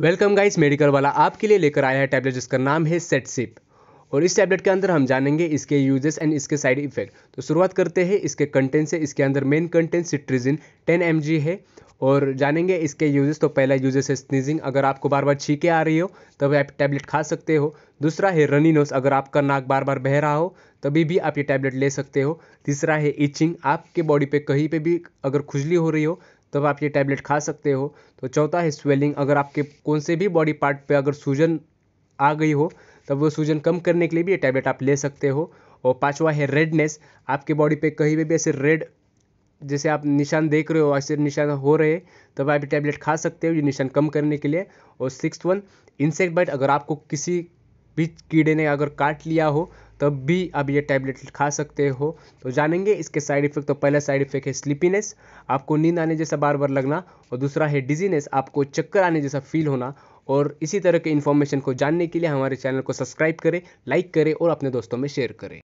welcome guys medical वाला आपके लिए लेकर आया है टैबलेट जिसका नाम है सेटसिप और इस टैबलेट के अंदर हम जानेंगे इसके यूजेस एंड इसके साइड इफेक्ट तो शुरुआत करते हैं इसके कंटेंट से इसके अंदर मेन कंटेंट सिट्रीजिन 10 एम है और जानेंगे इसके यूजेस तो पहला यूजेस है स्नीजिंग अगर आपको बार बार छीके आ रही हो तब आप टैबलेट खा सकते हो दूसरा है रनी नोस अगर आपका नाक बार बार बह रहा हो तभी भी आप ये टैबलेट ले सकते हो तीसरा है इचिंग आपके बॉडी पे कहीं पे भी अगर खुजली हो रही हो तब आप ये टैबलेट खा सकते हो तो चौथा है स्वेलिंग अगर आपके कौन से भी बॉडी पार्ट पे अगर सूजन आ गई हो तब वो सूजन कम करने के लिए भी ये टैबलेट आप ले सकते हो और पाँचवा है रेडनेस आपके बॉडी पे कहीं भी ऐसे रेड जैसे आप निशान देख रहे हो ऐसे निशान हो रहे तब आप ये टैबलेट खा सकते हो ये निशान कम करने के लिए और सिक्स वन इंसेक्ट बाइट अगर आपको किसी भी कीड़े ने अगर काट लिया हो तब भी आप ये टैबलेट खा सकते हो तो जानेंगे इसके साइड इफेक्ट तो पहला साइड इफेक्ट है स्लीपीनेस आपको नींद आने जैसा बार बार लगना और दूसरा है डिजीनेस आपको चक्कर आने जैसा फील होना और इसी तरह के इन्फॉर्मेशन को जानने के लिए हमारे चैनल को सब्सक्राइब करें लाइक करें और अपने दोस्तों में शेयर करें